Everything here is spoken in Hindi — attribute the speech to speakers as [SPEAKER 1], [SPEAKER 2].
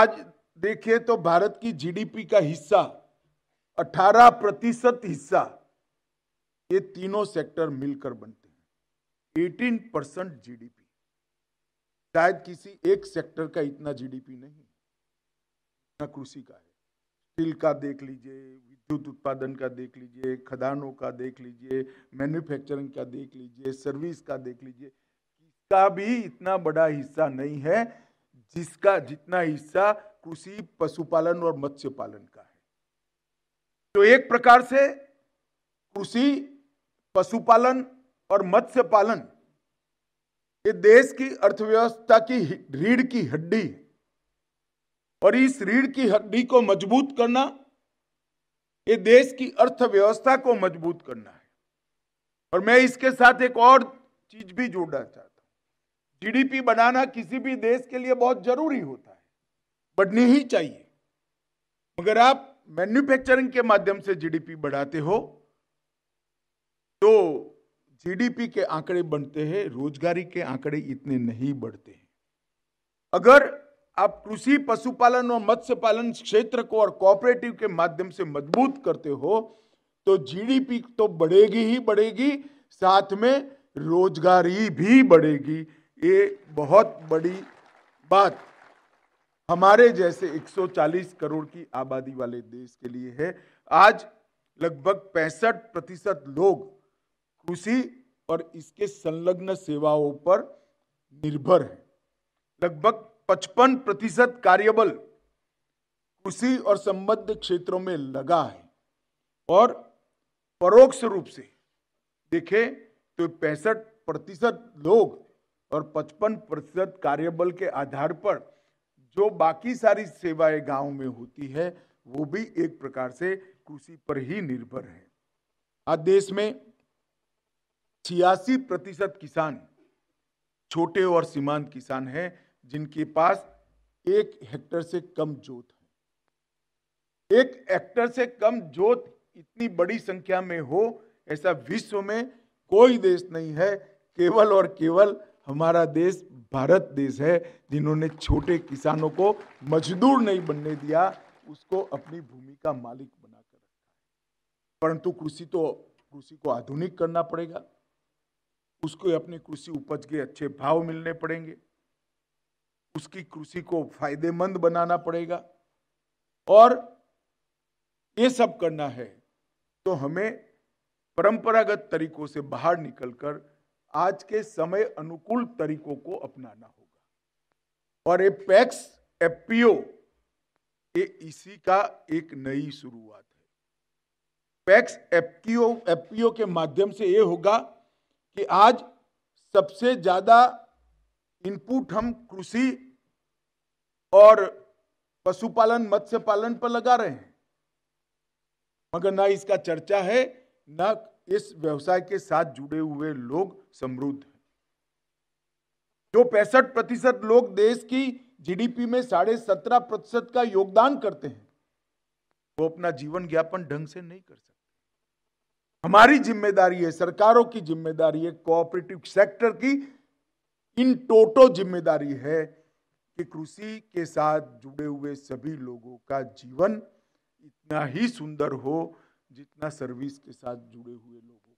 [SPEAKER 1] आज देखिए तो भारत की जीडीपी का हिस्सा 18 प्रतिशत हिस्सा ये तीनों सेक्टर मिलकर बनते हैं 18 परसेंट जीडीपी शायद किसी एक सेक्टर का इतना जीडीपी नहीं इतना कृषि का है स्टील का देख लीजिए विद्युत उत्पादन का देख लीजिए खदानों का देख लीजिए मैन्युफैक्चरिंग का देख लीजिए सर्विस का देख लीजिए इसका भी इतना बड़ा हिस्सा नहीं है जिसका जितना हिस्सा कृषि पशुपालन और मत्स्य पालन का है तो एक प्रकार से कृषि पशुपालन और मत्स्य पालन ये देश की अर्थव्यवस्था की रीढ़ की हड्डी है और इस रीढ़ की हड्डी को मजबूत करना ये देश की अर्थव्यवस्था को मजबूत करना है और मैं इसके साथ एक और चीज भी जोड़ना चाहता जीडीपी बनाना किसी भी देश के लिए बहुत जरूरी होता है बढ़नी ही चाहिए मगर आप मैन्युफैक्चरिंग के माध्यम से जीडीपी बढ़ाते हो तो जीडीपी के आंकड़े बनते हैं रोजगारी के आंकड़े इतने नहीं बढ़ते हैं अगर आप कृषि पशुपालन और मत्स्य पालन क्षेत्र को और कोऑपरेटिव के माध्यम से मजबूत करते हो तो जीडीपी तो बढ़ेगी ही बढ़ेगी साथ में रोजगारी भी बढ़ेगी ये बहुत बड़ी बात हमारे जैसे 140 करोड़ की आबादी वाले देश के लिए है आज लगभग पैंसठ प्रतिशत लोग कृषि और इसके संलग्न सेवाओं पर निर्भर है लगभग 55 प्रतिशत कार्यबल कृषि और संबद्ध क्षेत्रों में लगा है और परोक्ष रूप से देखें तो पैंसठ प्रतिशत लोग और 55 प्रतिशत कार्यबल के आधार पर जो बाकी सारी सेवाएं गांव में होती है वो भी एक प्रकार से कृषि पर ही निर्भर है आज देश में छियासी प्रतिशत किसान छोटे और सीमांत किसान हैं जिनके पास एक हेक्टर से कम जोत है एक हेक्टर से कम जोत इतनी बड़ी संख्या में हो ऐसा विश्व में कोई देश नहीं है केवल और केवल हमारा देश भारत देश है जिन्होंने छोटे किसानों को मजदूर नहीं बनने दिया उसको अपनी भूमि का मालिक बनाकर रखा परंतु कृषि तो कृषि को आधुनिक करना पड़ेगा उसको अपनी कृषि उपज के अच्छे भाव मिलने पड़ेंगे उसकी कृषि को फायदेमंद बनाना पड़ेगा और ये सब करना है तो हमें परंपरागत तरीकों से बाहर निकलकर आज के समय अनुकूल तरीकों को अपनाना होगा और ये पैक्स एपीओ ये इसी का एक नई शुरुआत है पैक्स एपीओ एपीओ के माध्यम से ये होगा कि आज सबसे ज्यादा इनपुट हम कृषि और पशुपालन मत्स्य पालन पर लगा रहे हैं मगर ना इसका चर्चा है ना इस व्यवसाय के साथ जुड़े हुए लोग समृद्ध हैं जो पैंसठ प्रतिशत लोग देश की जीडीपी में साढ़े सत्रह प्रतिशत का योगदान करते हैं वो अपना जीवन ज्ञापन ढंग से नहीं कर सकते हमारी जिम्मेदारी है सरकारों की जिम्मेदारी है कोऑपरेटिव सेक्टर की इन टोटो जिम्मेदारी है कि कृषि के साथ जुड़े हुए सभी लोगों का जीवन इतना ही सुंदर हो जितना सर्विस के साथ जुड़े हुए लोग